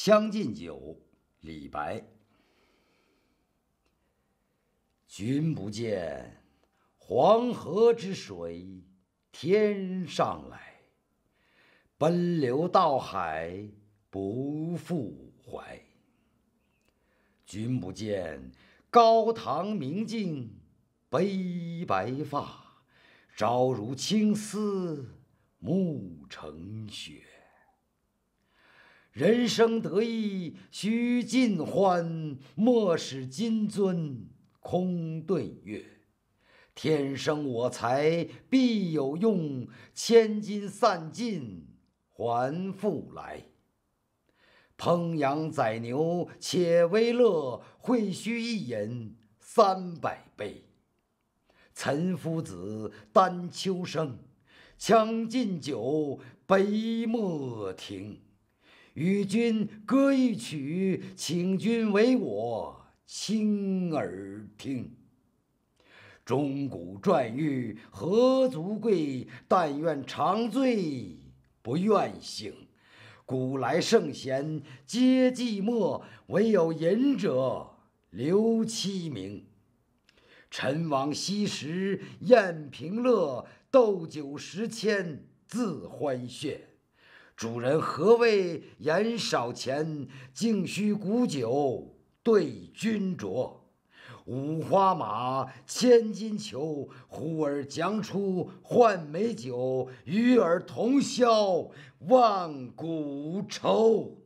《将进酒》，李白。君不见，黄河之水天上来，奔流到海不复回。君不见，高堂明镜悲白发，朝如青丝暮成雪。人生得意须尽欢，莫使金樽空对月。天生我材必有用，千金散尽还复来。烹羊宰牛且为乐，会须一饮三百杯。岑夫子，丹丘生，将进酒，杯莫停。与君歌一曲，请君为我倾耳听。钟鼓馔玉何足贵？但愿长醉不愿醒。古来圣贤皆寂寞，惟有饮者留其名。陈王昔时宴平乐，斗酒十千恣欢谑。主人何为言少钱，径须沽酒对君酌。五花马，千金裘，呼儿将出换美酒，与尔同销万古愁。